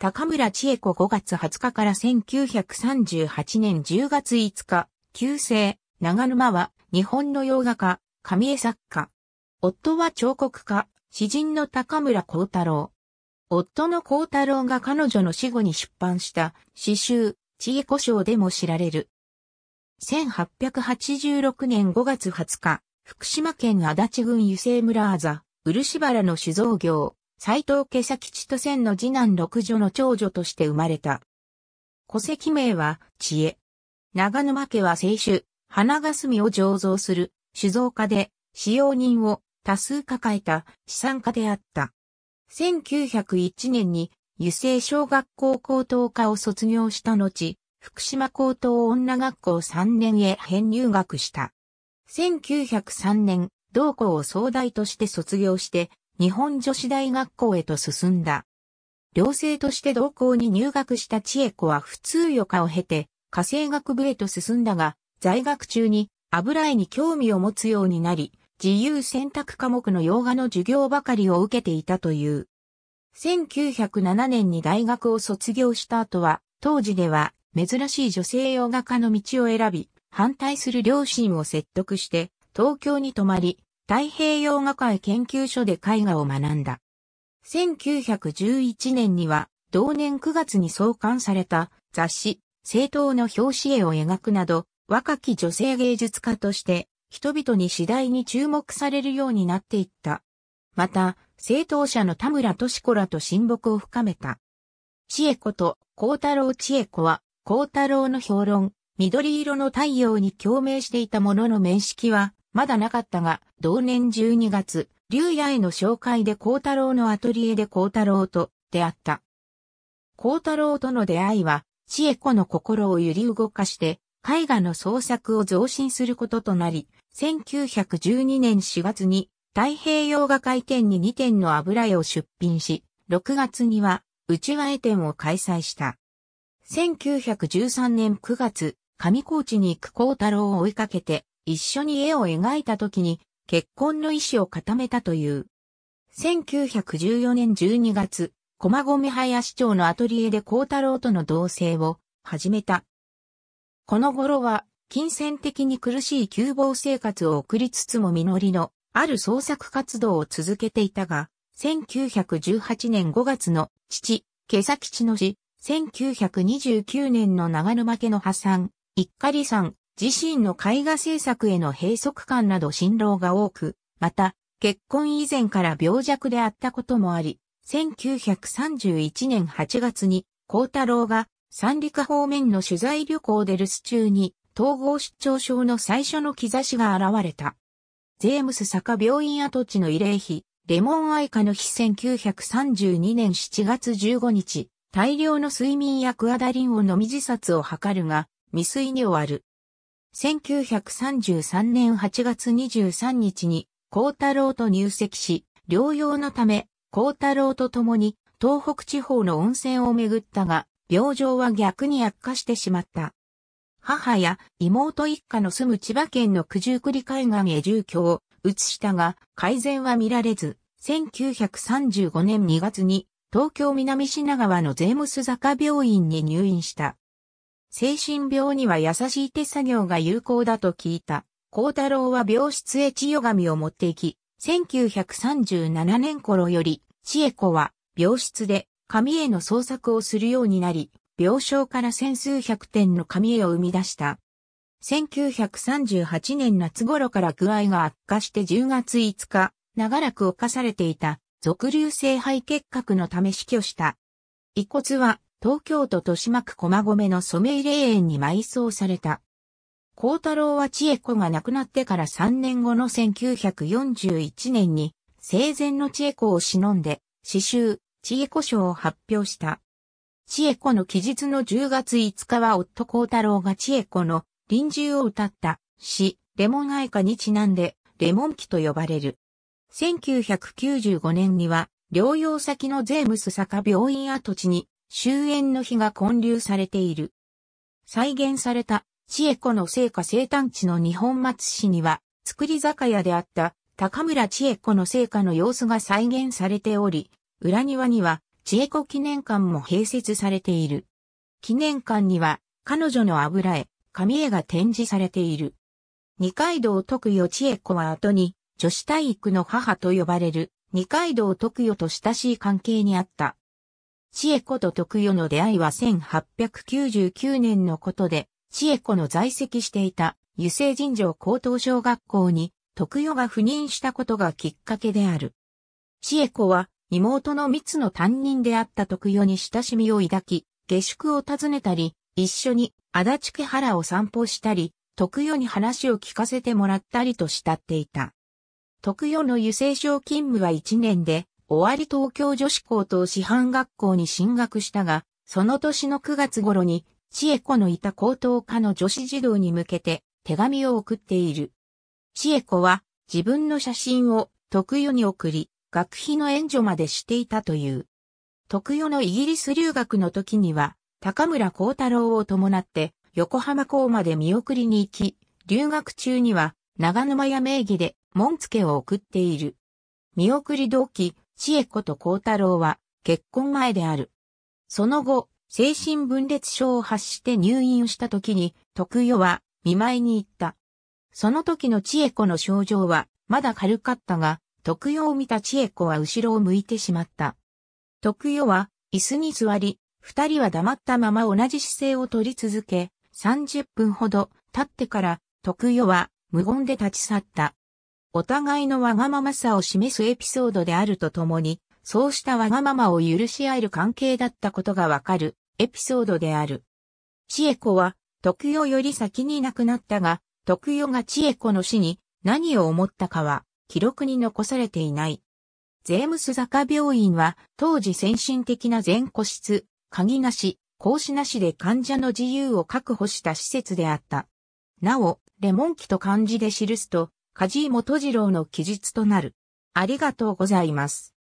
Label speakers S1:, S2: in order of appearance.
S1: 高村千恵子5月20日から1938年10月5日、旧姓、長沼は日本の洋画家、神絵作家。夫は彫刻家、詩人の高村光太郎。夫の光太郎が彼女の死後に出版した詩集、千恵子賞でも知られる。1886年5月20日、福島県足立郡油生村あざ、漆原の酒造業、斎藤家佐吉と千の次男六女の長女として生まれた。戸籍名は、知恵。長沼家は清酒、花霞を醸造する、酒造家で、使用人を多数抱えた資産家であった。1901年に、油性小学校高等科を卒業した後、福島高等女学校3年へ編入学した。1903年、同校を総大として卒業して、日本女子大学校へと進んだ。寮生として同校に入学した千恵子は普通余科を経て、家政学部へと進んだが、在学中に油絵に興味を持つようになり、自由選択科目の洋画の授業ばかりを受けていたという。1907年に大学を卒業した後は、当時では珍しい女性洋画家の道を選び、反対する両親を説得して、東京に泊まり、太平洋画界研究所で絵画を学んだ。1911年には同年9月に創刊された雑誌、政党の表紙絵を描くなど、若き女性芸術家として人々に次第に注目されるようになっていった。また、政党者の田村敏子らと親睦を深めた。千恵子と幸太郎千恵子は、幸太郎の評論、緑色の太陽に共鳴していたものの面識はまだなかったが、同年12月、竜也への紹介で光太郎のアトリエで光太郎と出会った。光太郎との出会いは、千恵子の心を揺り動かして、絵画の創作を増進することとなり、1912年4月に太平洋画会展に2点の油絵を出品し、6月には内輪絵展を開催した。1913年9月、上高地に行く光太郎を追いかけて、一緒に絵を描いた時に結婚の意思を固めたという。1914年12月、駒込林町のアトリエで幸太郎との同棲を始めた。この頃は、金銭的に苦しい窮乏生活を送りつつも実りのある創作活動を続けていたが、1918年5月の父、毛崎地の死、1929年の長沼家の破産、一りさん自身の絵画制作への閉塞感など辛労が多く、また、結婚以前から病弱であったこともあり、1931年8月に、幸太郎が三陸方面の取材旅行で留守中に、統合失調症の最初の兆しが現れた。ゼームス坂病院跡地の慰霊碑、レモン愛花の日1932年7月15日、大量の睡眠薬アダリンを飲み自殺を図るが、未遂に終わる。1933年8月23日に、幸太郎と入籍し、療養のため、幸太郎と共に、東北地方の温泉を巡ったが、病状は逆に悪化してしまった。母や妹一家の住む千葉県の九十九里海岸へ住居を移したが、改善は見られず、1935年2月に東京南品川の税務須坂病院に入院した。精神病には優しい手作業が有効だと聞いた。幸太郎は病室へ千代紙を持って行き、1937年頃より、千恵子は病室で紙への創作をするようになり、病床から千数百点の紙絵を生み出した。1938年夏頃から具合が悪化して10月5日、長らく侵されていた、俗流性肺結核のため死去した。遺骨は東京都豊島区駒込の染メ霊園に埋葬された。孝太郎は千恵子が亡くなってから3年後の1941年に、生前の千恵子を忍んで、詩集、千恵子賞を発表した。千恵子の期日の10月5日は夫孝太郎が千恵子の臨終を歌った詩、レモン愛歌にちなんで、レモン期と呼ばれる。1995年には、療養先のゼームス坂病院跡地に終焉の日が混流されている。再現された、千恵子の聖火生誕地の日本松市には、造り酒屋であった高村千恵子の聖火の様子が再現されており、裏庭には千恵子記念館も併設されている。記念館には彼女の油絵、紙絵が展示されている。二階堂徳代千恵子は後に女子体育の母と呼ばれる二階堂徳代と親しい関係にあった。千恵子と徳代の出会いは1899年のことで、千恵子の在籍していた油性尋常高等小学校に徳代が赴任したことがきっかけである。千恵子は妹の三つの担任であった徳代に親しみを抱き、下宿を訪ねたり、一緒に足立家原を散歩したり、徳代に話を聞かせてもらったりと慕っていた。徳代の油性小勤務は1年で、終わり東京女子高等師範学校に進学したが、その年の9月頃に、千恵子のいた高等科の女子児童に向けて手紙を送っている。千恵子は自分の写真を特与に送り、学費の援助までしていたという。特与のイギリス留学の時には、高村光太郎を伴って横浜港まで見送りに行き、留学中には長沼屋名義で門付けを送っている。見送り同期、千恵子と幸太郎は結婚前である。その後、精神分裂症を発して入院した時に、徳代は見舞いに行った。その時の千恵子の症状はまだ軽かったが、徳代を見た千恵子は後ろを向いてしまった。徳代は椅子に座り、二人は黙ったまま同じ姿勢を取り続け、30分ほど経ってから、徳代は無言で立ち去った。お互いのわがままさを示すエピソードであるとともに、そうしたわがままを許し合える関係だったことがわかるエピソードである。千恵子は、徳代より先に亡くなったが、徳代が千恵子の死に何を思ったかは、記録に残されていない。ゼームス坂病院は、当時先進的な全個室、鍵なし、格子なしで患者の自由を確保した施設であった。なお、レモン期と漢字で記すと、梶井元次郎の記述となる。ありがとうございます。